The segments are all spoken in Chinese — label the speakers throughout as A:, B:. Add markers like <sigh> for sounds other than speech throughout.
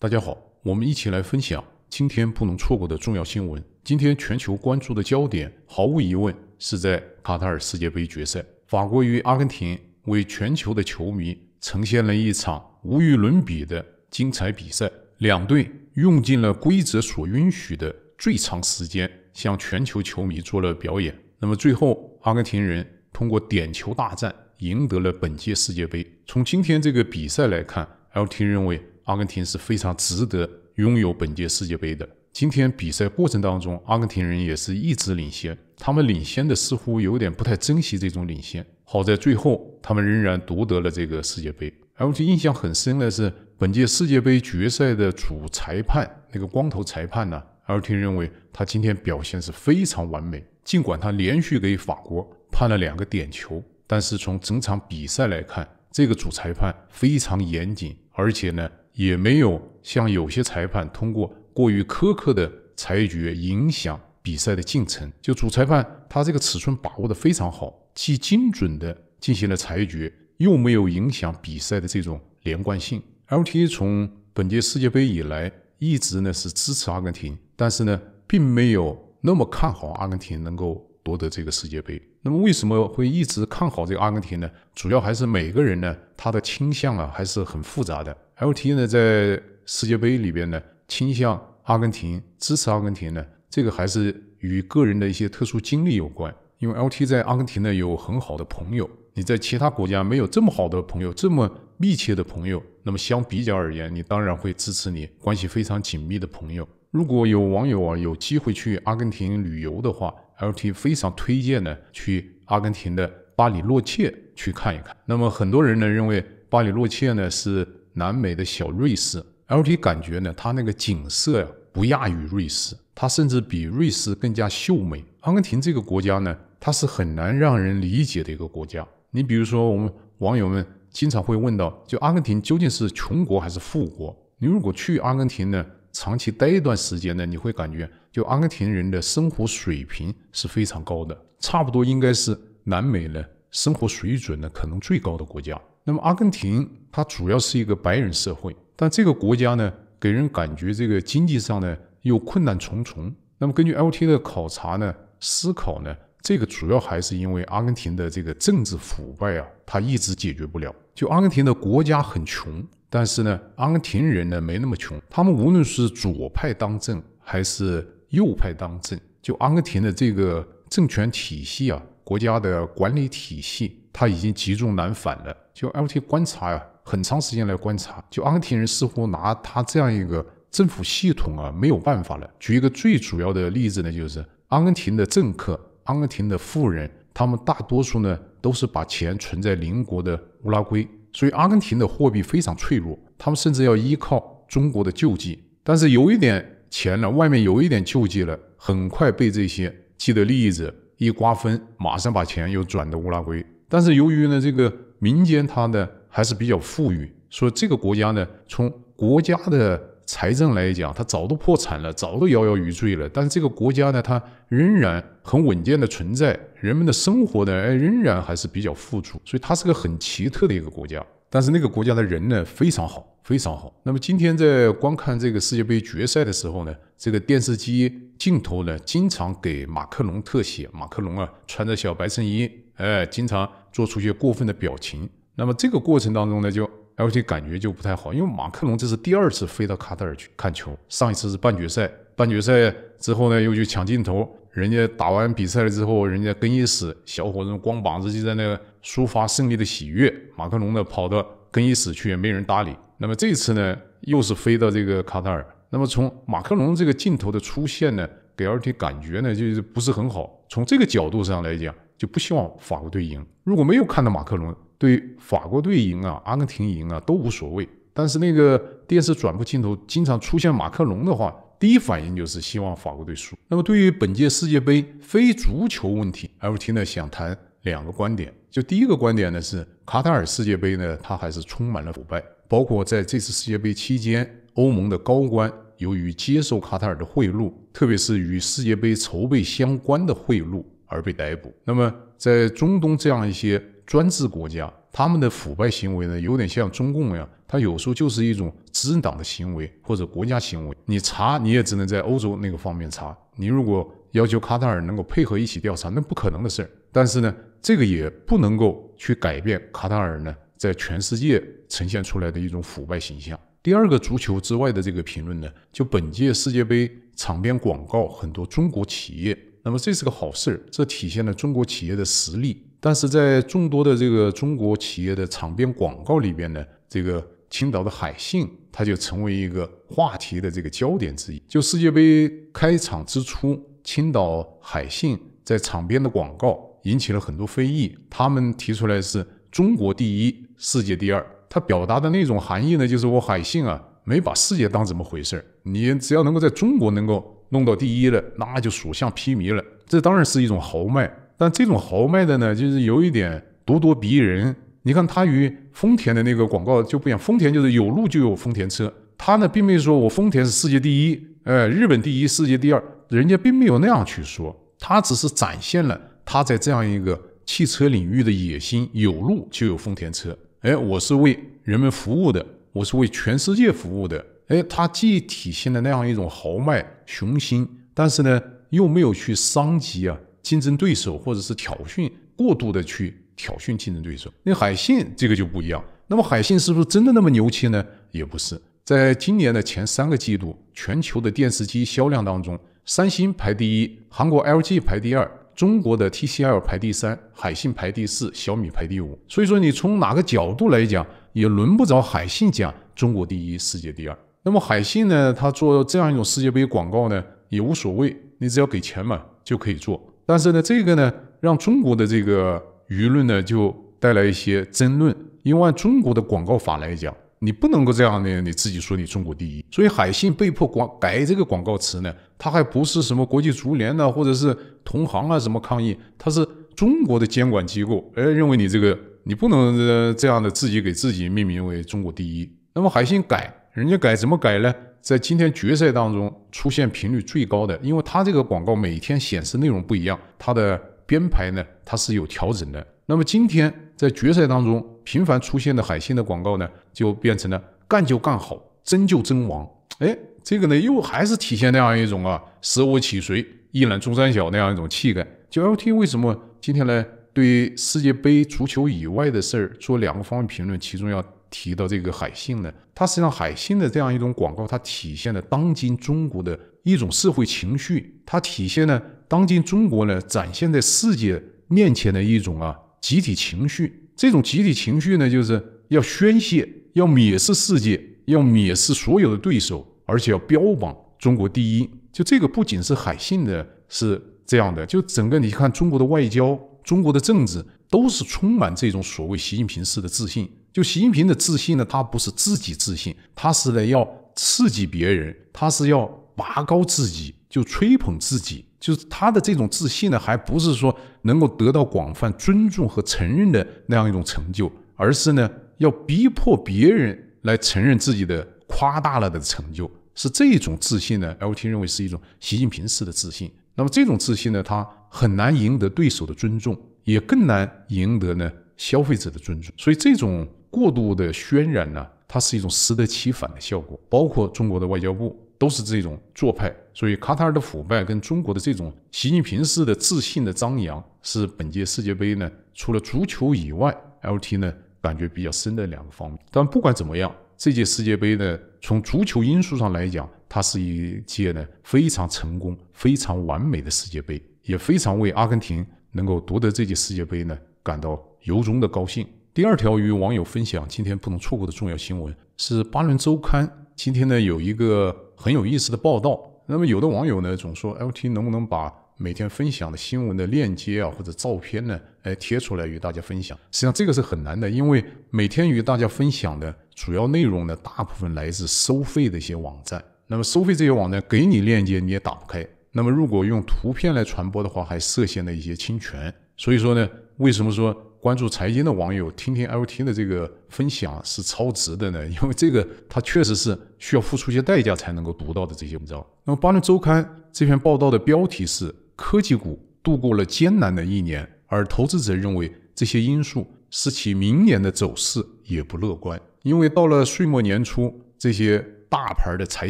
A: 大家好，我们一起来分享今天不能错过的重要新闻。今天全球关注的焦点，毫无疑问是在卡塔尔世界杯决赛，法国与阿根廷为全球的球迷呈现了一场无与伦比的精彩比赛。两队用尽了规则所允许的最长时间，向全球球迷做了表演。那么最后，阿根廷人通过点球大战赢得了本届世界杯。从今天这个比赛来看，LT 认为。阿根廷是非常值得拥有本届世界杯的。今天比赛过程当中，阿根廷人也是一直领先。他们领先的似乎有点不太珍惜这种领先。好在最后，他们仍然夺得了这个世界杯。而且印象很深的是本届世界杯决赛的主裁判那个光头裁判呢根廷认为他今天表现是非常完美。尽管他连续给法国判了两个点球，但是从整场比赛来看，这个主裁判非常严谨，而且呢。也没有像有些裁判通过过于苛刻的裁决影响比赛的进程。就主裁判，他这个尺寸把握的非常好，既精准的进行了裁决，又没有影响比赛的这种连贯性。LTA 从本届世界杯以来，一直呢是支持阿根廷，但是呢并没有那么看好阿根廷能够夺得这个世界杯。那么为什么会一直看好这个阿根廷呢？主要还是每个人呢他的倾向啊还是很复杂的。L.T. 呢，在世界杯里边呢，倾向阿根廷，支持阿根廷呢，这个还是与个人的一些特殊经历有关。因为 L.T. 在阿根廷呢有很好的朋友，你在其他国家没有这么好的朋友，这么密切的朋友。那么相比较而言，你当然会支持你关系非常紧密的朋友。如果有网友啊有机会去阿根廷旅游的话，L.T. 非常推荐呢去阿根廷的巴里洛切去看一看。那么很多人呢认为巴里洛切呢是。南美的小瑞士，L T 感觉呢，它那个景色呀，不亚于瑞士，它甚至比瑞士更加秀美。阿根廷这个国家呢，它是很难让人理解的一个国家。你比如说，我们网友们经常会问到，就阿根廷究竟是穷国还是富国？你如果去阿根廷呢，长期待一段时间呢，你会感觉，就阿根廷人的生活水平是非常高的，差不多应该是南美呢生活水准呢可能最高的国家。那么，阿根廷它主要是一个白人社会，但这个国家呢，给人感觉这个经济上呢又困难重重。那么，根据 L.T. 的考察呢，思考呢，这个主要还是因为阿根廷的这个政治腐败啊，它一直解决不了。就阿根廷的国家很穷，但是呢，阿根廷人呢没那么穷。他们无论是左派当政还是右派当政，就阿根廷的这个政权体系啊，国家的管理体系，它已经积重难返了。就 L.T 观察呀，很长时间来观察，就阿根廷人似乎拿他这样一个政府系统啊没有办法了。举一个最主要的例子呢，就是阿根廷的政客、阿根廷的富人，他们大多数呢都是把钱存在邻国的乌拉圭，所以阿根廷的货币非常脆弱，他们甚至要依靠中国的救济。但是有一点钱了，外面有一点救济了，很快被这些既得利益者一瓜分，马上把钱又转到乌拉圭。但是由于呢这个。民间它呢还是比较富裕，所以这个国家呢，从国家的财政来讲，它早都破产了，早都摇摇欲坠了。但是这个国家呢，它仍然很稳健的存在，人们的生活呢，哎，仍然还是比较富足，所以它是个很奇特的一个国家。但是那个国家的人呢，非常好，非常好。那么今天在观看这个世界杯决赛的时候呢，这个电视机镜头呢，经常给马克龙特写，马克龙啊，穿着小白衬衣，哎，经常。做出些过分的表情，那么这个过程当中呢，就 L T 感觉就不太好，因为马克龙这是第二次飞到卡塔尔去看球，上一次是半决赛，半决赛之后呢又去抢镜头，人家打完比赛了之后，人家更衣室小伙子光膀子就在那抒发胜利的喜悦，马克龙呢跑到更衣室去也没人搭理，那么这次呢又是飞到这个卡塔尔，那么从马克龙这个镜头的出现呢，给 L T 感觉呢就是不是很好，从这个角度上来讲。就不希望法国队赢。如果没有看到马克龙对法国队赢啊、阿根廷赢啊都无所谓。但是那个电视转播镜头经常出现马克龙的话，第一反应就是希望法国队输。那么对于本届世界杯非足球问题，l t 呢想谈两个观点。就第一个观点呢是卡塔尔世界杯呢它还是充满了腐败，包括在这次世界杯期间，欧盟的高官由于接受卡塔尔的贿赂，特别是与世界杯筹备相关的贿赂。而被逮捕。那么，在中东这样一些专制国家，他们的腐败行为呢，有点像中共呀。他有时候就是一种执政党的行为或者国家行为。你查，你也只能在欧洲那个方面查。你如果要求卡塔尔能够配合一起调查，那不可能的事儿。但是呢，这个也不能够去改变卡塔尔呢在全世界呈现出来的一种腐败形象。第二个足球之外的这个评论呢，就本届世界杯场边广告，很多中国企业。那么这是个好事儿，这体现了中国企业的实力。但是在众多的这个中国企业的场边广告里边呢，这个青岛的海信，它就成为一个话题的这个焦点之一。就世界杯开场之初，青岛海信在场边的广告引起了很多非议。他们提出来是中国第一，世界第二。它表达的那种含义呢，就是我海信啊，没把世界当怎么回事儿。你只要能够在中国能够。弄到第一了，那就所向披靡了。这当然是一种豪迈，但这种豪迈的呢，就是有一点咄咄逼人。你看，他与丰田的那个广告就不一样。丰田就是有路就有丰田车，他呢，并没说我丰田是世界第一，呃，日本第一，世界第二，人家并没有那样去说，他只是展现了他在这样一个汽车领域的野心。有路就有丰田车，哎，我是为人们服务的，我是为全世界服务的。哎，它既体现了那样一种豪迈雄心，但是呢，又没有去伤及啊竞争对手，或者是挑衅过度的去挑衅竞争对手。那海信这个就不一样。那么海信是不是真的那么牛气呢？也不是。在今年的前三个季度，全球的电视机销量当中，三星排第一，韩国 LG 排第二，中国的 TCL 排第三，海信排第四，小米排第五。所以说，你从哪个角度来讲，也轮不着海信讲中国第一，世界第二。那么海信呢？他做这样一种世界杯广告呢，也无所谓，你只要给钱嘛就可以做。但是呢，这个呢，让中国的这个舆论呢，就带来一些争论。因为按中国的广告法来讲，你不能够这样呢，你自己说你中国第一。所以海信被迫广改这个广告词呢，他还不是什么国际足联呐，或者是同行啊什么抗议，他是中国的监管机构，哎，认为你这个你不能这样的自己给自己命名为中国第一。那么海信改。人家改怎么改呢？在今天决赛当中出现频率最高的，因为它这个广告每天显示内容不一样，它的编排呢它是有调整的。那么今天在决赛当中频繁出现的海信的广告呢，就变成了干就干好，争就争王。哎，这个呢又还是体现那样一种啊，舍我其谁，一览众山小那样一种气概。就 L T 为什么今天呢对世界杯足球以外的事儿做两个方面评论，其中要。提到这个海信呢，它实际上海信的这样一种广告，它体现了当今中国的一种社会情绪，它体现了当今中国呢展现在世界面前的一种啊集体情绪。这种集体情绪呢，就是要宣泄，要蔑视世界，要蔑视所有的对手，而且要标榜中国第一。就这个不仅是海信的，是这样的，就整个你看中国的外交、中国的政治，都是充满这种所谓习近平式的自信。就习近平的自信呢，他不是自己自信，他是呢要刺激别人，他是要拔高自己，就吹捧自己，就是他的这种自信呢，还不是说能够得到广泛尊重和承认的那样一种成就，而是呢要逼迫别人来承认自己的夸大了的成就，是这种自信呢，L.T 认为是一种习近平式的自信。那么这种自信呢，他很难赢得对手的尊重，也更难赢得呢消费者的尊重，所以这种。过度的渲染呢，它是一种适得其反的效果。包括中国的外交部都是这种做派，所以卡塔尔的腐败跟中国的这种习近平式的自信的张扬，是本届世界杯呢除了足球以外，L T 呢感觉比较深的两个方面。但不管怎么样，这届世界杯呢，从足球因素上来讲，它是一届呢非常成功、非常完美的世界杯，也非常为阿根廷能够夺得这届世界杯呢感到由衷的高兴。第二条与网友分享，今天不能错过的重要新闻是《巴伦周刊》。今天呢，有一个很有意思的报道。那么，有的网友呢，总说 LT 能不能把每天分享的新闻的链接啊，或者照片呢，哎，贴出来与大家分享。实际上，这个是很难的，因为每天与大家分享的主要内容呢，大部分来自收费的一些网站。那么，收费这些网站给你链接你也打不开。那么，如果用图片来传播的话，还涉嫌了一些侵权。所以说呢，为什么说？关注财经的网友，听听 L.T. 的这个分享是超值的呢，<laughs> 因为这个它确实是需要付出一些代价才能够读到的这些文章。那么《巴伦周刊》这篇报道的标题是“科技股度过了艰难的一年，而投资者认为这些因素使其明年的走势也不乐观”。因为到了岁末年初，这些大牌的财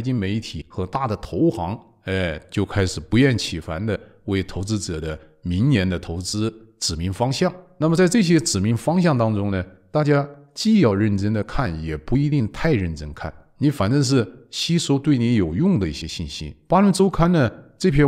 A: 经媒体和大的投行，哎，就开始不厌其烦地为投资者的明年的投资指明方向。那么在这些指明方向当中呢，大家既要认真的看，也不一定太认真看，你反正是吸收对你有用的一些信息。《巴伦周刊》呢这篇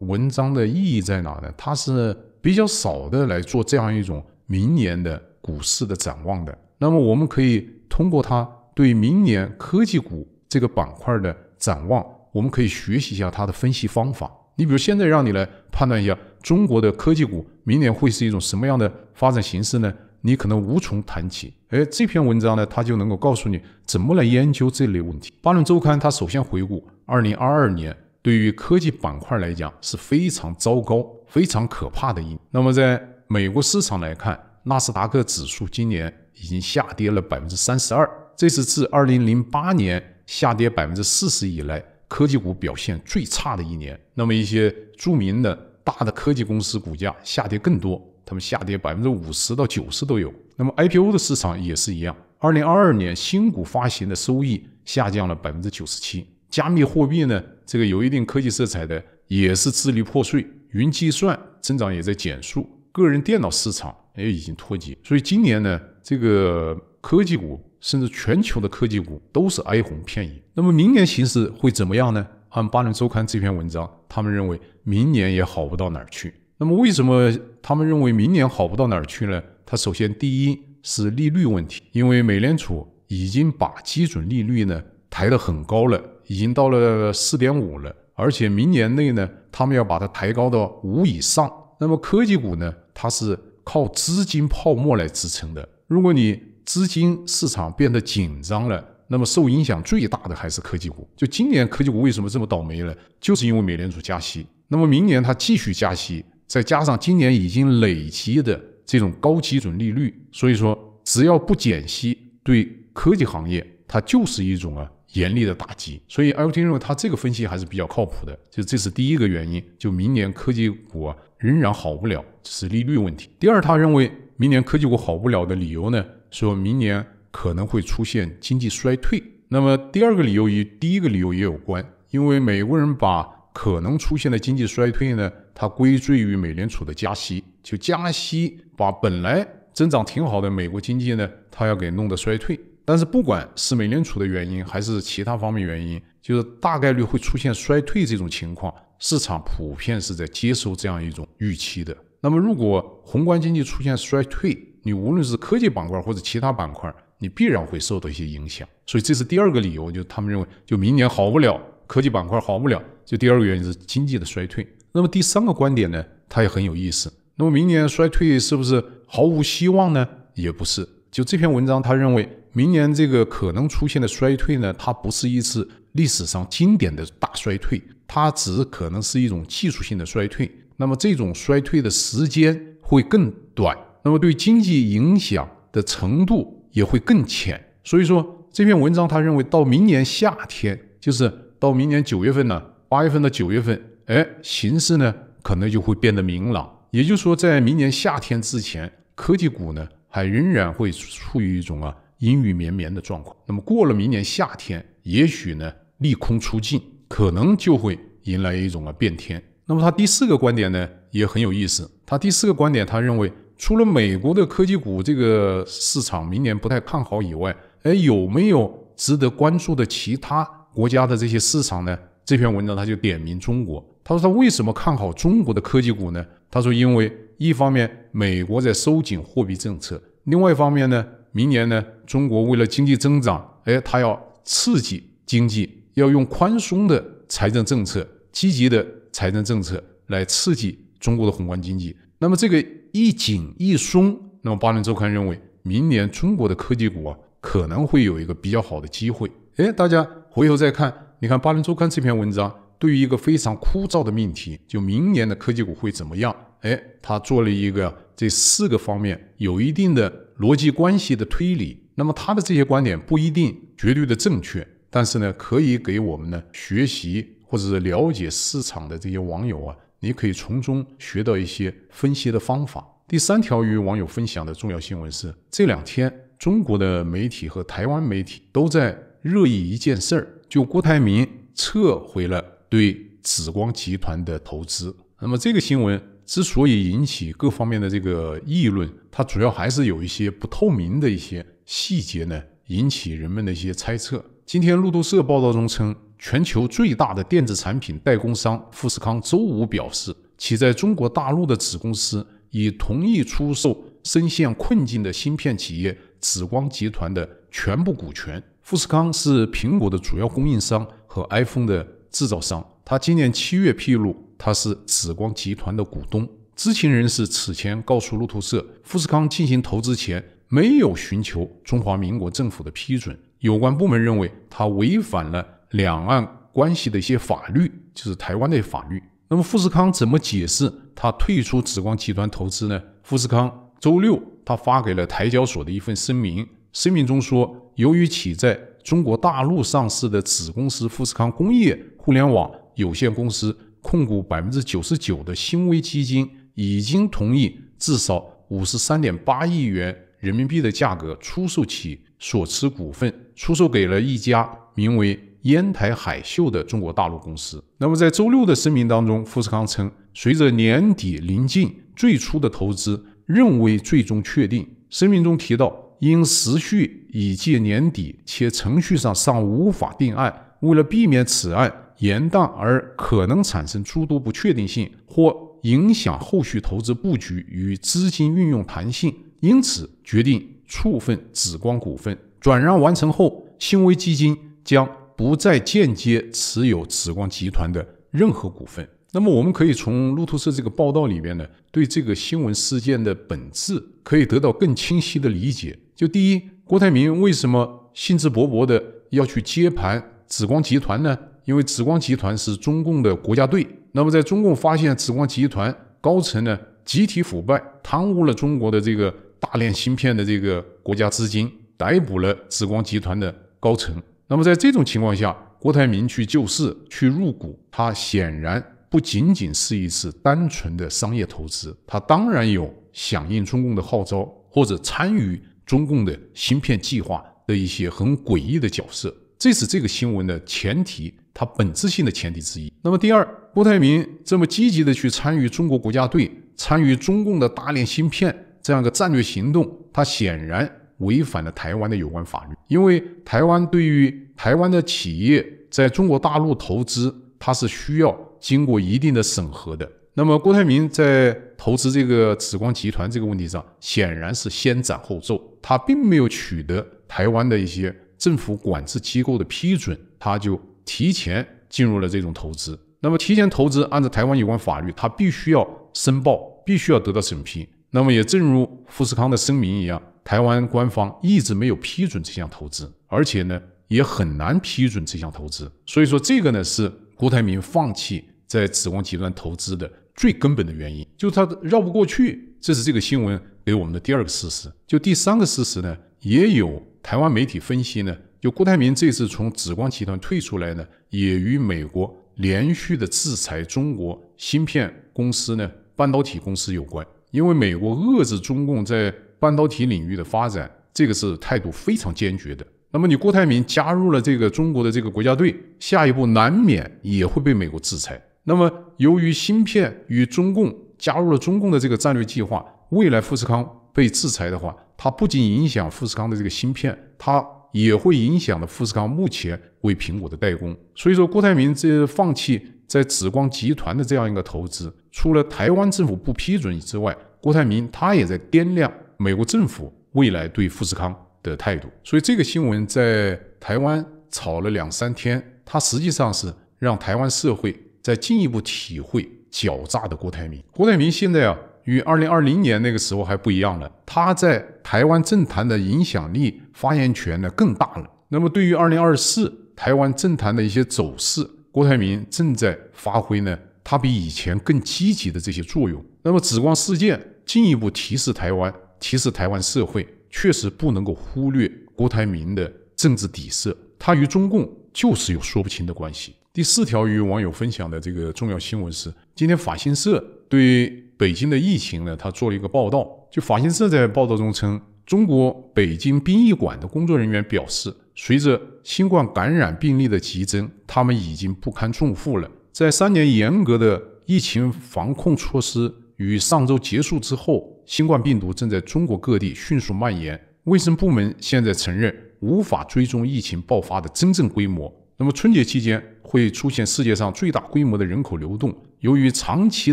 A: 文章的意义在哪呢？它是比较少的来做这样一种明年的股市的展望的。那么我们可以通过它对明年科技股这个板块的展望，我们可以学习一下它的分析方法。你比如现在让你来判断一下中国的科技股。明年会是一种什么样的发展形势呢？你可能无从谈起。而这篇文章呢，它就能够告诉你怎么来研究这类问题。《巴伦周刊》它首先回顾二零二二年对于科技板块来讲是非常糟糕、非常可怕的年。那么，在美国市场来看，纳斯达克指数今年已经下跌了百分之三十二，这是自二零零八年下跌百分之四十以来科技股表现最差的一年。那么一些著名的。大的科技公司股价下跌更多，他们下跌百分之五十到九十都有。那么 IPO 的市场也是一样，二零二二年新股发行的收益下降了百分之九十七。加密货币呢，这个有一定科技色彩的也是支离破碎。云计算增长也在减速，个人电脑市场也已经脱节。所以今年呢，这个科技股甚至全球的科技股都是哀鸿遍野。那么明年形势会怎么样呢？按《巴伦周刊》这篇文章。他们认为明年也好不到哪儿去。那么，为什么他们认为明年好不到哪儿去呢？它首先第一是利率问题，因为美联储已经把基准利率呢抬得很高了，已经到了四点五了，而且明年内呢，他们要把它抬高到五以上。那么，科技股呢，它是靠资金泡沫来支撑的。如果你资金市场变得紧张了，那么受影响最大的还是科技股。就今年科技股为什么这么倒霉呢？就是因为美联储加息。那么明年它继续加息，再加上今年已经累积的这种高基准利率，所以说只要不减息，对科技行业它就是一种啊严厉的打击。所以艾弗金认为他这个分析还是比较靠谱的。就这是第一个原因，就明年科技股啊仍然好不了，是利率问题。第二，他认为明年科技股好不了的理由呢，说明年。可能会出现经济衰退。那么第二个理由与第一个理由也有关，因为美国人把可能出现的经济衰退呢，它归罪于美联储的加息，就加息把本来增长挺好的美国经济呢，它要给弄得衰退。但是不管是美联储的原因还是其他方面原因，就是大概率会出现衰退这种情况，市场普遍是在接受这样一种预期的。那么如果宏观经济出现衰退，你无论是科技板块或者其他板块，你必然会受到一些影响，所以这是第二个理由，就他们认为就明年好不了，科技板块好不了。就第二个原因是经济的衰退。那么第三个观点呢，它也很有意思。那么明年衰退是不是毫无希望呢？也不是。就这篇文章，他认为明年这个可能出现的衰退呢，它不是一次历史上经典的大衰退，它只可能是一种技术性的衰退。那么这种衰退的时间会更短，那么对经济影响的程度。也会更浅，所以说这篇文章，他认为到明年夏天，就是到明年九月份呢，八月份到九月份，哎，形势呢可能就会变得明朗。也就是说，在明年夏天之前，科技股呢还仍然会处于一种啊阴雨绵绵的状况。那么过了明年夏天，也许呢利空出尽，可能就会迎来一种啊变天。那么他第四个观点呢也很有意思，他第四个观点，他认为。除了美国的科技股这个市场明年不太看好以外，哎，有没有值得关注的其他国家的这些市场呢？这篇文章他就点名中国，他说他为什么看好中国的科技股呢？他说，因为一方面美国在收紧货币政策，另外一方面呢，明年呢，中国为了经济增长，哎，他要刺激经济，要用宽松的财政政策、积极的财政政策来刺激中国的宏观经济。那么这个一紧一松，那么巴林周刊认为，明年中国的科技股啊可能会有一个比较好的机会。哎，大家回头再看，你看巴林周刊这篇文章，对于一个非常枯燥的命题，就明年的科技股会怎么样？哎，他做了一个这四个方面有一定的逻辑关系的推理。那么他的这些观点不一定绝对的正确，但是呢，可以给我们呢学习或者是了解市场的这些网友啊。你可以从中学到一些分析的方法。第三条与网友分享的重要新闻是：这两天中国的媒体和台湾媒体都在热议一件事儿，就郭台铭撤回了对紫光集团的投资。那么这个新闻之所以引起各方面的这个议论，它主要还是有一些不透明的一些细节呢，引起人们的一些猜测。今天路透社报道中称。全球最大的电子产品代工商富士康周五表示，其在中国大陆的子公司已同意出售深陷困境的芯片企业紫光集团的全部股权。富士康是苹果的主要供应商和 iPhone 的制造商。他今年七月披露，他是紫光集团的股东。知情人士此前告诉路透社，富士康进行投资前没有寻求中华民国政府的批准。有关部门认为他违反了。两岸关系的一些法律，就是台湾的法律。那么富士康怎么解释他退出紫光集团投资呢？富士康周六他发给了台交所的一份声明，声明中说，由于其在中国大陆上市的子公司富士康工业互联网有限公司控股百分之九十九的新威基金已经同意至少五十三点八亿元人民币的价格出售其所持股份，出售给了一家名为。烟台海秀的中国大陆公司。那么，在周六的声明当中，富士康称，随着年底临近，最初的投资仍未最终确定。声明中提到，因时序已届年底，且程序上尚无法定案，为了避免此案延宕而可能产生诸多不确定性或影响后续投资布局与资金运用弹性，因此决定处分紫光股份。转让完成后，新威基金将。不再间接持有紫光集团的任何股份。那么，我们可以从路透社这个报道里面呢，对这个新闻事件的本质可以得到更清晰的理解。就第一，郭台铭为什么兴致勃勃的要去接盘紫光集团呢？因为紫光集团是中共的国家队。那么，在中共发现紫光集团高层呢集体腐败，贪污了中国的这个大量芯片的这个国家资金，逮捕了紫光集团的高层。那么在这种情况下，郭台铭去救市、去入股，他显然不仅仅是一次单纯的商业投资，他当然有响应中共的号召或者参与中共的芯片计划的一些很诡异的角色，这是这个新闻的前提，它本质性的前提之一。那么第二，郭台铭这么积极的去参与中国国家队、参与中共的大量芯片这样一个战略行动，他显然。违反了台湾的有关法律，因为台湾对于台湾的企业在中国大陆投资，它是需要经过一定的审核的。那么，郭台铭在投资这个紫光集团这个问题上，显然是先斩后奏，他并没有取得台湾的一些政府管制机构的批准，他就提前进入了这种投资。那么，提前投资，按照台湾有关法律，他必须要申报，必须要得到审批。那么也正如富士康的声明一样，台湾官方一直没有批准这项投资，而且呢也很难批准这项投资。所以说这个呢是郭台铭放弃在紫光集团投资的最根本的原因，就他绕不过去。这是这个新闻给我们的第二个事实。就第三个事实呢，也有台湾媒体分析呢，就郭台铭这次从紫光集团退出来呢，也与美国连续的制裁中国芯片公司呢半导体公司有关。因为美国遏制中共在半导体领域的发展，这个是态度非常坚决的。那么你郭台铭加入了这个中国的这个国家队，下一步难免也会被美国制裁。那么由于芯片与中共加入了中共的这个战略计划，未来富士康被制裁的话，它不仅影响富士康的这个芯片，它也会影响了富士康目前为苹果的代工。所以说，郭台铭这放弃。在紫光集团的这样一个投资，除了台湾政府不批准之外，郭台铭他也在掂量美国政府未来对富士康的态度。所以这个新闻在台湾炒了两三天，它实际上是让台湾社会在进一步体会狡诈的郭台铭。郭台铭现在啊，与二零二零年那个时候还不一样了，他在台湾政坛的影响力、发言权呢更大了。那么对于二零二四台湾政坛的一些走势，郭台铭正在发挥呢，他比以前更积极的这些作用。那么紫光事件进一步提示台湾，提示台湾社会确实不能够忽略郭台铭的政治底色，他与中共就是有说不清的关系。第四条与网友分享的这个重要新闻是，今天法新社对北京的疫情呢，他做了一个报道。就法新社在报道中称。中国北京殡仪馆的工作人员表示，随着新冠感染病例的激增，他们已经不堪重负了。在三年严格的疫情防控措施于上周结束之后，新冠病毒正在中国各地迅速蔓延。卫生部门现在承认无法追踪疫情爆发的真正规模。那么，春节期间会出现世界上最大规模的人口流动。由于长期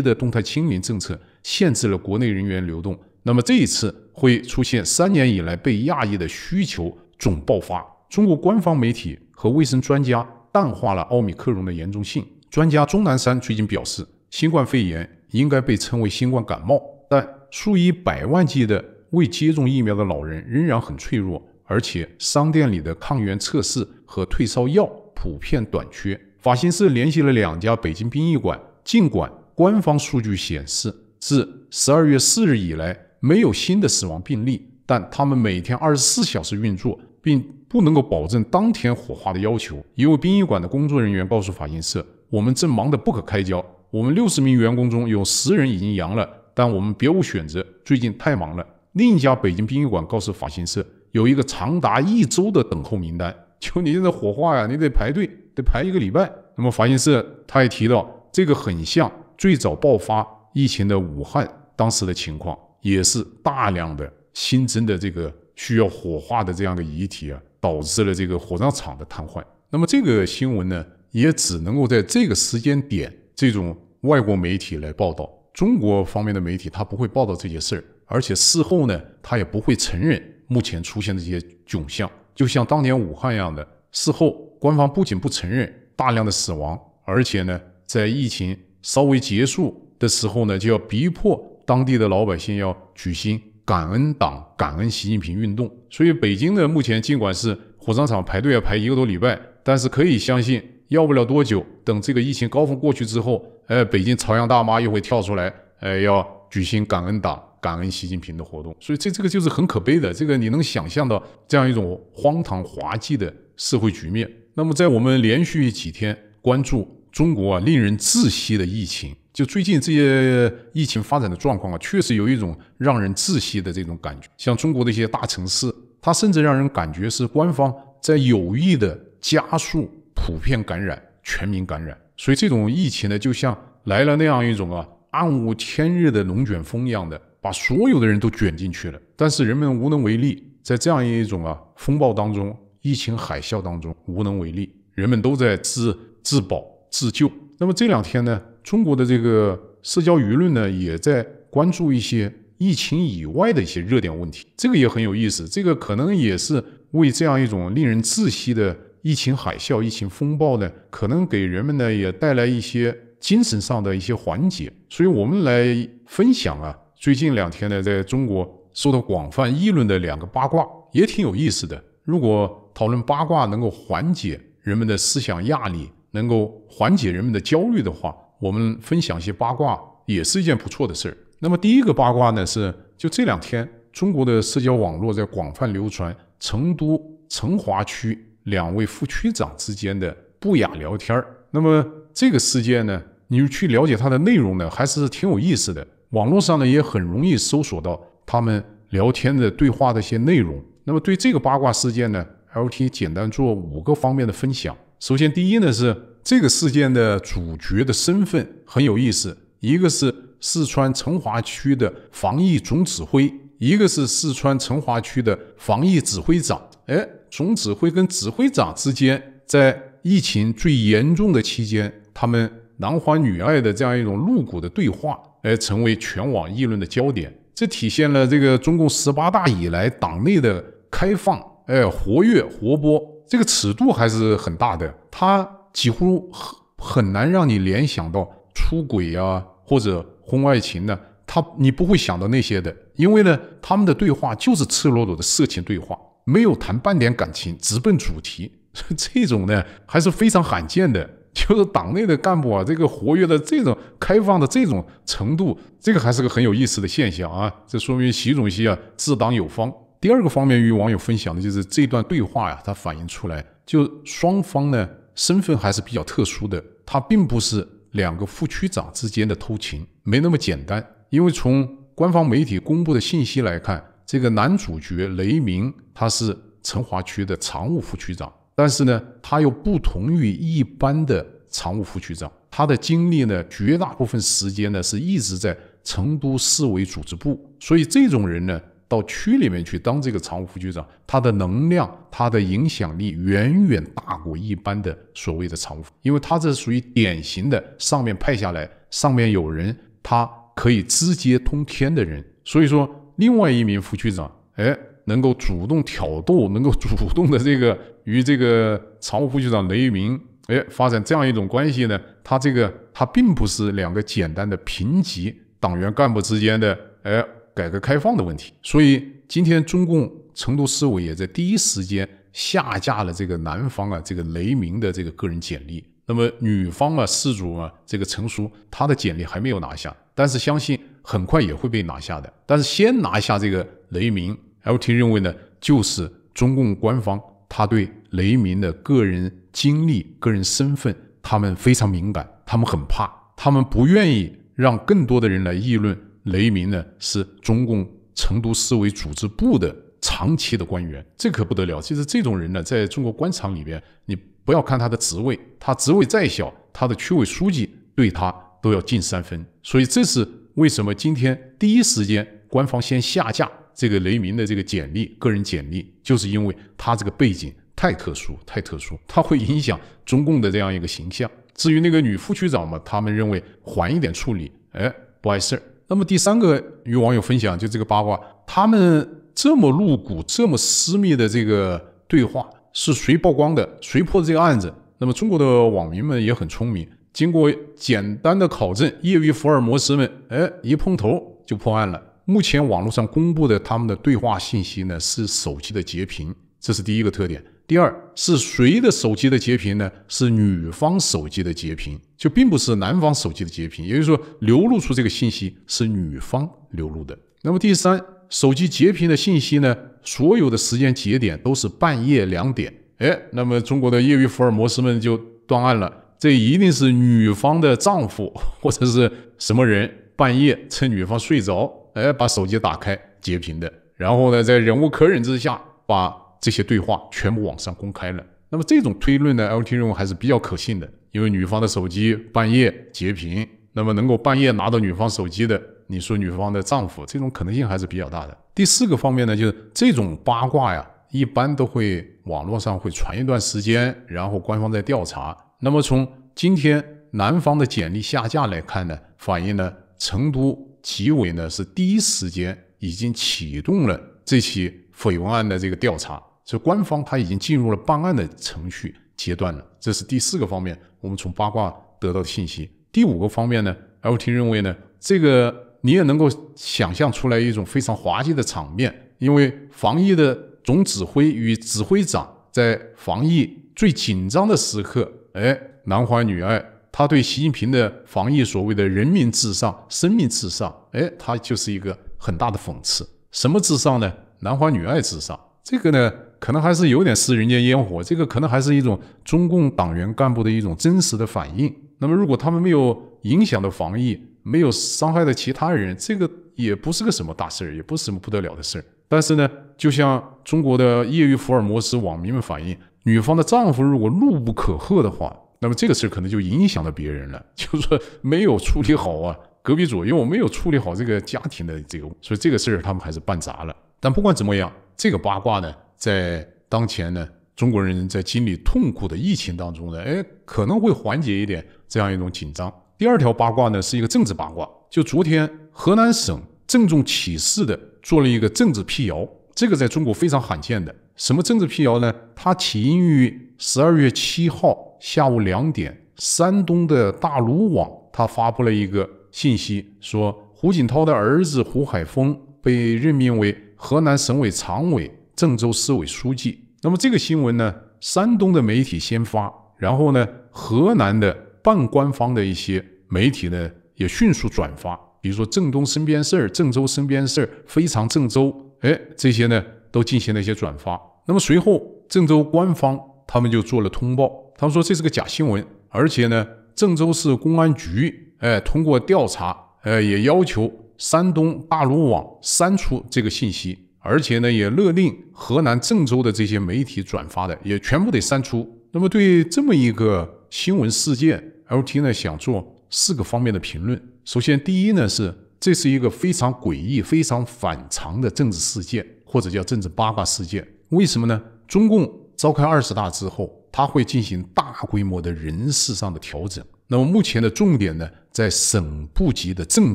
A: 的动态清零政策限制了国内人员流动。那么这一次会出现三年以来被压抑的需求总爆发。中国官方媒体和卫生专家淡化了奥密克戎的严重性。专家钟南山最近表示，新冠肺炎应该被称为新冠感冒。但数以百万计的未接种疫苗的老人仍然很脆弱，而且商店里的抗原测试和退烧药普遍短缺。法新社联系了两家北京殡仪馆，尽管官方数据显示，自十二月四日以来，没有新的死亡病例，但他们每天二十四小时运作，并不能够保证当天火化的要求。一位殡仪馆的工作人员告诉法新社：“我们正忙得不可开交，我们六十名员工中有十人已经阳了，但我们别无选择，最近太忙了。”另一家北京殡仪馆告诉法新社：“有一个长达一周的等候名单，就你现在火化呀，你得排队，得排一个礼拜。”那么法新社他也提到，这个很像最早爆发疫情的武汉当时的情况。也是大量的新增的这个需要火化的这样的遗体啊，导致了这个火葬场的瘫痪。那么这个新闻呢，也只能够在这个时间点，这种外国媒体来报道，中国方面的媒体他不会报道这些事儿，而且事后呢，他也不会承认目前出现的这些窘象，就像当年武汉一样的，事后官方不仅不承认大量的死亡，而且呢，在疫情稍微结束的时候呢，就要逼迫。当地的老百姓要举行感恩党、感恩习近平运动，所以北京呢，目前尽管是火葬场排队要排一个多礼拜，但是可以相信，要不了多久，等这个疫情高峰过去之后，呃，北京朝阳大妈又会跳出来，哎，要举行感恩党、感恩习近平的活动。所以这这个就是很可悲的，这个你能想象到这样一种荒唐滑稽的社会局面。那么在我们连续几天关注中国啊，令人窒息的疫情。就最近这些疫情发展的状况啊，确实有一种让人窒息的这种感觉。像中国的一些大城市，它甚至让人感觉是官方在有意的加速普遍感染、全民感染。所以这种疫情呢，就像来了那样一种啊暗无天日的龙卷风一样的，把所有的人都卷进去了。但是人们无能为力，在这样一种啊风暴当中、疫情海啸当中无能为力，人们都在自自保自救。那么这两天呢？中国的这个社交舆论呢，也在关注一些疫情以外的一些热点问题，这个也很有意思。这个可能也是为这样一种令人窒息的疫情海啸、疫情风暴呢，可能给人们呢也带来一些精神上的一些缓解。所以，我们来分享啊，最近两天呢，在中国受到广泛议论的两个八卦也挺有意思的。如果讨论八卦能够缓解人们的思想压力，能够缓解人们的焦虑的话。我们分享一些八卦也是一件不错的事儿。那么第一个八卦呢，是就这两天中国的社交网络在广泛流传成都成华区两位副区长之间的不雅聊天儿。那么这个事件呢，你去了解它的内容呢，还是挺有意思的。网络上呢也很容易搜索到他们聊天的对话的一些内容。那么对这个八卦事件呢，LT 简单做五个方面的分享。首先，第一呢是。这个事件的主角的身份很有意思，一个是四川成华区的防疫总指挥，一个是四川成华区的防疫指挥长。哎，总指挥跟指挥长之间在疫情最严重的期间，他们男欢女爱的这样一种露骨的对话，哎，成为全网议论的焦点。这体现了这个中共十八大以来党内的开放，哎，活跃活泼，这个尺度还是很大的。他。几乎很很难让你联想到出轨啊或者婚外情的，他你不会想到那些的，因为呢，他们的对话就是赤裸裸的色情对话，没有谈半点感情，直奔主题。<laughs> 这种呢还是非常罕见的，就是党内的干部啊，这个活跃的这种开放的这种程度，这个还是个很有意思的现象啊。这说明习主席啊治党有方。第二个方面与网友分享的就是这段对话呀，它反映出来就双方呢。身份还是比较特殊的，他并不是两个副区长之间的偷情，没那么简单。因为从官方媒体公布的信息来看，这个男主角雷鸣他是成华区的常务副区长，但是呢，他又不同于一般的常务副区长，他的经历呢，绝大部分时间呢是一直在成都市委组织部，所以这种人呢。到区里面去当这个常务副局长，他的能量、他的影响力远远大过一般的所谓的常务副，因为他这属于典型的上面派下来，上面有人，他可以直接通天的人。所以说，另外一名副区长，哎，能够主动挑逗，能够主动的这个与这个常务副局长雷玉明，哎，发展这样一种关系呢？他这个他并不是两个简单的平级党员干部之间的，哎。改革开放的问题，所以今天中共成都市委也在第一时间下架了这个男方啊，这个雷鸣的这个个人简历。那么女方啊，事主啊，这个陈叔，他的简历还没有拿下，但是相信很快也会被拿下的。但是先拿下这个雷鸣，L.T 认为呢，就是中共官方他对雷鸣的个人经历、个人身份，他们非常敏感，他们很怕，他们不愿意让更多的人来议论。雷鸣呢是中共成都市委组织部的长期的官员，这可不得了。其实这种人呢，在中国官场里边，你不要看他的职位，他职位再小，他的区委书记对他都要敬三分。所以这是为什么今天第一时间官方先下架这个雷鸣的这个简历，个人简历，就是因为他这个背景太特殊，太特殊，他会影响中共的这样一个形象。至于那个女副区长嘛，他们认为缓一点处理，哎，不碍事儿。那么第三个与网友分享就这个八卦，他们这么露骨、这么私密的这个对话是谁曝光的？谁破的这个案子？那么中国的网民们也很聪明，经过简单的考证，业余福尔摩斯们，哎，一碰头就破案了。目前网络上公布的他们的对话信息呢是手机的截屏，这是第一个特点。第二是谁的手机的截屏呢？是女方手机的截屏，就并不是男方手机的截屏。也就是说，流露出这个信息是女方流露的。那么第三，手机截屏的信息呢？所有的时间节点都是半夜两点。哎，那么中国的业余福尔摩斯们就断案了，这一定是女方的丈夫 <laughs> 或者是什么人半夜趁女方睡着，哎，把手机打开截屏的。然后呢，在忍无可忍之下把。这些对话全部网上公开了，那么这种推论呢 l t 认为还是比较可信的，因为女方的手机半夜截屏，那么能够半夜拿到女方手机的，你说女方的丈夫，这种可能性还是比较大的。第四个方面呢，就是这种八卦呀，一般都会网络上会传一段时间，然后官方在调查。那么从今天男方的简历下架来看呢，反映呢，成都纪委呢是第一时间已经启动了这起绯闻案的这个调查。就官方他已经进入了办案的程序阶段了，这是第四个方面，我们从八卦得到的信息。第五个方面呢，L T 认为呢，这个你也能够想象出来一种非常滑稽的场面，因为防疫的总指挥与指挥长在防疫最紧张的时刻，哎，男欢女爱，他对习近平的防疫所谓的人民至上、生命至上，哎，他就是一个很大的讽刺。什么至上呢？男欢女爱至上，这个呢？可能还是有点似人间烟火，这个可能还是一种中共党员干部的一种真实的反应。那么，如果他们没有影响的防疫，没有伤害的其他人，这个也不是个什么大事儿，也不是什么不得了的事儿。但是呢，就像中国的业余福尔摩斯网民们反映，女方的丈夫如果怒不可遏的话，那么这个事儿可能就影响到别人了，<laughs> 就是说没有处理好啊，隔壁左右没有处理好这个家庭的这个，所以这个事儿他们还是办砸了。但不管怎么样，这个八卦呢？在当前呢，中国人在经历痛苦的疫情当中呢，哎，可能会缓解一点这样一种紧张。第二条八卦呢是一个政治八卦，就昨天河南省郑重其事的做了一个政治辟谣，这个在中国非常罕见的。什么政治辟谣呢？它起因于十二月七号下午两点，山东的大鲁网它发布了一个信息，说胡锦涛的儿子胡海峰被任命为河南省委常委。郑州市委书记。那么这个新闻呢？山东的媒体先发，然后呢，河南的半官方的一些媒体呢，也迅速转发，比如说《郑东身边事儿》《郑州身边事儿》非常郑州，哎，这些呢都进行了一些转发。那么随后，郑州官方他们就做了通报，他们说这是个假新闻，而且呢，郑州市公安局，哎，通过调查，呃，也要求山东大鲁网删除这个信息。而且呢，也勒令河南郑州的这些媒体转发的也全部得删除。那么，对这么一个新闻事件，L.T. 呢想做四个方面的评论。首先，第一呢是这是一个非常诡异、非常反常的政治事件，或者叫政治八卦事件。为什么呢？中共召开二十大之后，他会进行大规模的人事上的调整。那么，目前的重点呢在省部级的政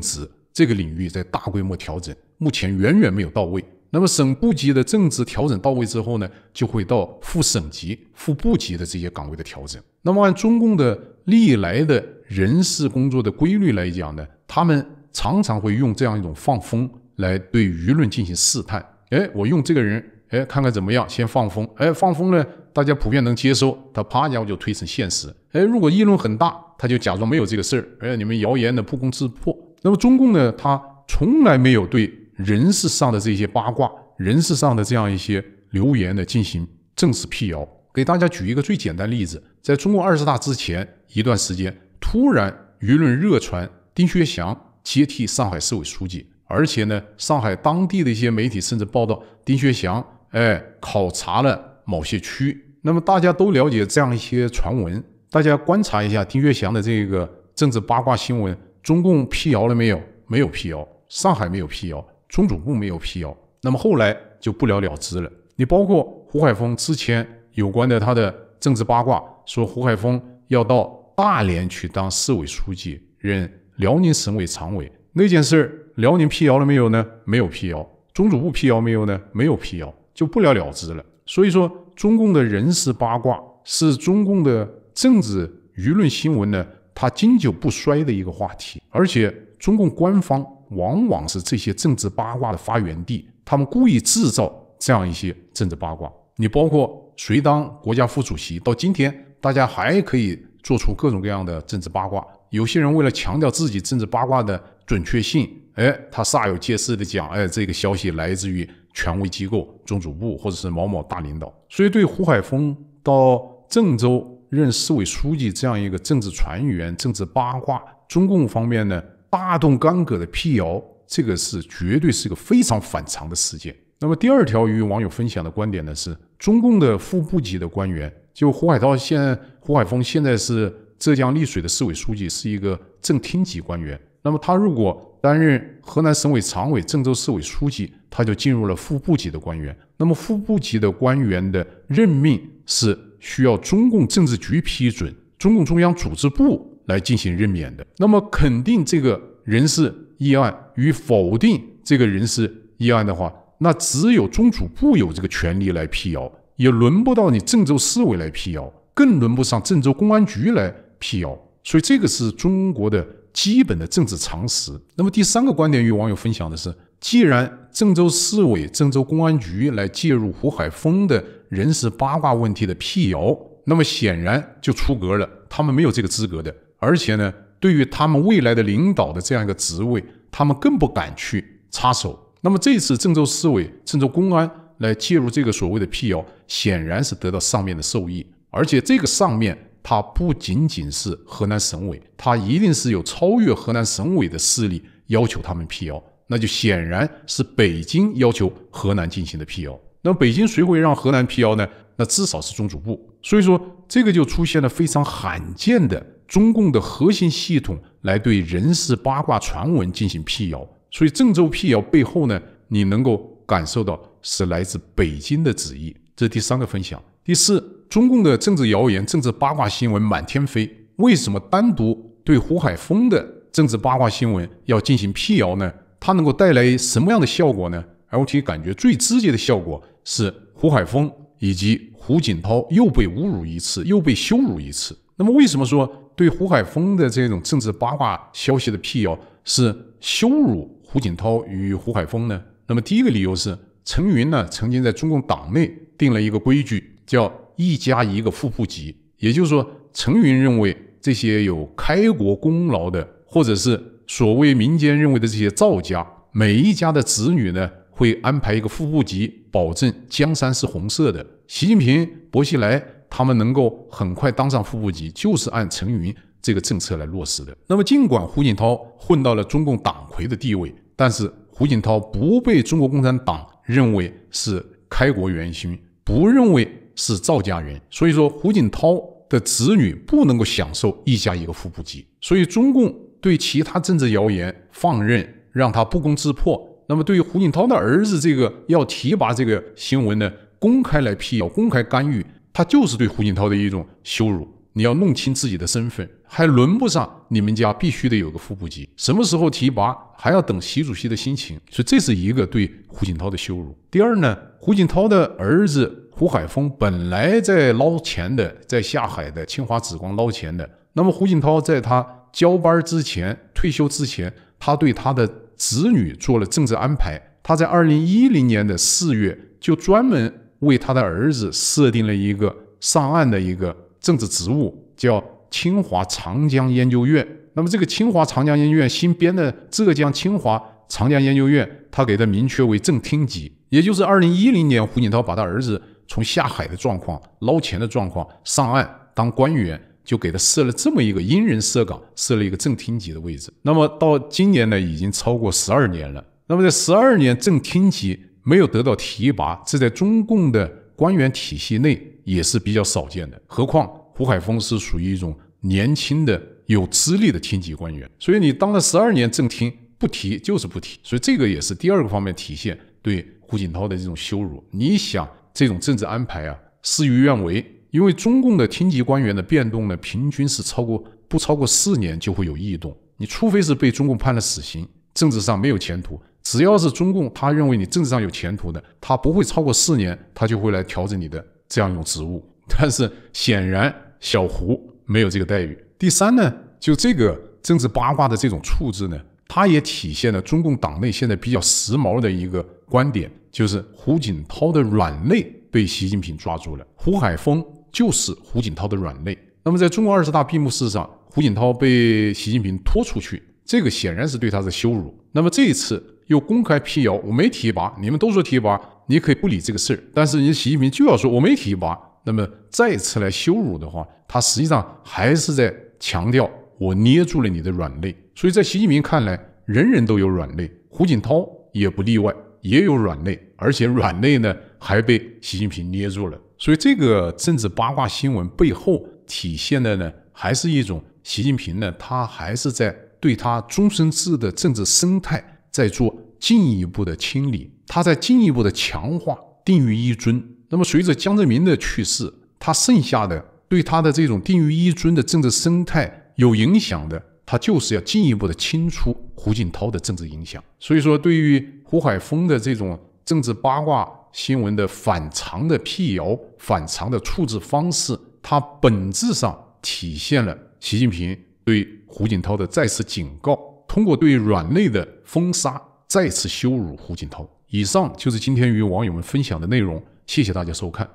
A: 职这个领域在大规模调整，目前远远没有到位。那么省部级的正职调整到位之后呢，就会到副省级、副部级的这些岗位的调整。那么按中共的历来的人事工作的规律来讲呢，他们常常会用这样一种放风来对舆论进行试探。哎，我用这个人，哎，看看怎么样，先放风。哎，放风呢，大家普遍能接受，他啪家伙就推成现实。哎，如果议论很大，他就假装没有这个事儿。哎，你们谣言呢，不攻自破。那么中共呢，他从来没有对。人事上的这些八卦，人事上的这样一些流言呢，进行正式辟谣。给大家举一个最简单例子，在中共二十大之前一段时间，突然舆论热传丁薛祥接替上海市委书记，而且呢，上海当地的一些媒体甚至报道丁薛祥哎考察了某些区。那么大家都了解这样一些传闻，大家观察一下丁薛祥的这个政治八卦新闻，中共辟谣了没有？没有辟谣，上海没有辟谣。中组部没有辟谣，那么后来就不了了之了。你包括胡海峰之前有关的他的政治八卦，说胡海峰要到大连去当市委书记，任辽宁省委常委那件事辽宁辟谣了没有呢？没有辟谣。中组部辟谣没有呢？没有辟谣，就不了了之了。所以说，中共的人事八卦是中共的政治舆论新闻呢，它经久不衰的一个话题，而且中共官方。往往是这些政治八卦的发源地，他们故意制造这样一些政治八卦。你包括谁当国家副主席，到今天大家还可以做出各种各样的政治八卦。有些人为了强调自己政治八卦的准确性，哎，他煞有介事地讲，哎，这个消息来自于权威机构中组部或者是某某大领导。所以，对胡海峰到郑州任市委书记这样一个政治传员、政治八卦，中共方面呢？大动干戈的辟谣，这个是绝对是一个非常反常的事件。那么第二条与网友分享的观点呢，是中共的副部级的官员，就胡海涛现胡海峰现在是浙江丽水的市委书记，是一个正厅级官员。那么他如果担任河南省委常委、郑州市委书记，他就进入了副部级的官员。那么副部级的官员的任命是需要中共政治局批准，中共中央组织部。来进行任免的，那么肯定这个人事议案与否定这个人事议案的话，那只有中组部有这个权利来辟谣，也轮不到你郑州市委来辟谣，更轮不上郑州公安局来辟谣。所以这个是中国的基本的政治常识。那么第三个观点与网友分享的是，既然郑州市委、郑州公安局来介入胡海峰的人事八卦问题的辟谣，那么显然就出格了，他们没有这个资格的。而且呢，对于他们未来的领导的这样一个职位，他们更不敢去插手。那么这次郑州市委趁着公安来介入这个所谓的辟谣，显然是得到上面的授意。而且这个上面，它不仅仅是河南省委，它一定是有超越河南省委的势力要求他们辟谣。那就显然是北京要求河南进行的辟谣。那么北京谁会让河南辟谣呢？那至少是中组部。所以说，这个就出现了非常罕见的。中共的核心系统来对人事八卦传闻进行辟谣，所以郑州辟谣背后呢，你能够感受到是来自北京的旨意。这是第三个分享。第四，中共的政治谣言、政治八卦新闻满天飞，为什么单独对胡海峰的政治八卦新闻要进行辟谣呢？它能够带来什么样的效果呢而且感觉最直接的效果是胡海峰以及胡锦涛又被侮辱一次，又被羞辱一次。那么为什么说？对胡海峰的这种政治八卦消息的辟谣是羞辱胡锦涛与胡海峰呢？那么第一个理由是，陈云呢曾经在中共党内定了一个规矩，叫“一家一个副部级”，也就是说，陈云认为这些有开国功劳的，或者是所谓民间认为的这些赵家，每一家的子女呢会安排一个副部级，保证江山是红色的。习近平、薄熙来。他们能够很快当上副部级，就是按陈云这个政策来落实的。那么，尽管胡锦涛混到了中共党魁的地位，但是胡锦涛不被中国共产党认为是开国元勋，不认为是造家人，所以说胡锦涛的子女不能够享受一家一个副部级。所以，中共对其他政治谣言放任，让他不攻自破。那么，对于胡锦涛的儿子这个要提拔这个新闻呢，公开来辟谣，公开干预。他就是对胡锦涛的一种羞辱。你要弄清自己的身份，还轮不上你们家，必须得有个副部级。什么时候提拔，还要等习主席的心情。所以这是一个对胡锦涛的羞辱。第二呢，胡锦涛的儿子胡海峰本来在捞钱的，在下海的清华紫光捞钱的。那么胡锦涛在他交班之前、退休之前，他对他的子女做了政治安排。他在二零一零年的四月就专门。为他的儿子设定了一个上岸的一个政治职务，叫清华长江研究院。那么这个清华长江研究院新编的浙江清华长江研究院，他给他明确为正厅级，也就是二零一零年胡锦涛把他儿子从下海的状况、捞钱的状况上岸当官员，就给他设了这么一个因人设岗，设了一个正厅级的位置。那么到今年呢，已经超过十二年了。那么在十二年正厅级。没有得到提拔，这在中共的官员体系内也是比较少见的。何况胡海峰是属于一种年轻的有资历的厅级官员，所以你当了十二年正厅不提就是不提。所以这个也是第二个方面体现对胡锦涛的这种羞辱。你想这种政治安排啊，事与愿违。因为中共的厅级官员的变动呢，平均是超过不超过四年就会有异动。你除非是被中共判了死刑，政治上没有前途。只要是中共他认为你政治上有前途的，他不会超过四年，他就会来调整你的这样一种职务。<laughs> 但是显然，小胡没有这个待遇。第三呢，就这个政治八卦的这种处置呢，它也体现了中共党内现在比较时髦的一个观点，就是胡锦涛的软肋被习近平抓住了，胡海峰就是胡锦涛的软肋。那么在中国二十大闭幕式上，胡锦涛被习近平拖出去，这个显然是对他的羞辱。那么这一次。又公开辟谣，我没提拔，你们都说提拔，你可以不理这个事儿。但是，你习近平就要说，我没提拔，那么再次来羞辱的话，他实际上还是在强调我捏住了你的软肋。所以在习近平看来，人人都有软肋，胡锦涛也不例外，也有软肋，而且软肋呢还被习近平捏住了。所以，这个政治八卦新闻背后体现的呢，还是一种习近平呢，他还是在对他终身制的政治生态。在做进一步的清理，他在进一步的强化定于一尊。那么，随着江泽民的去世，他剩下的对他的这种定于一尊的政治生态有影响的，他就是要进一步的清除胡锦涛的政治影响。所以说，对于胡海峰的这种政治八卦新闻的反常的辟谣、反常的处置方式，它本质上体现了习近平对胡锦涛的再次警告。通过对软肋的封杀，再次羞辱胡锦涛。以上就是今天与网友们分享的内容，谢谢大家收看。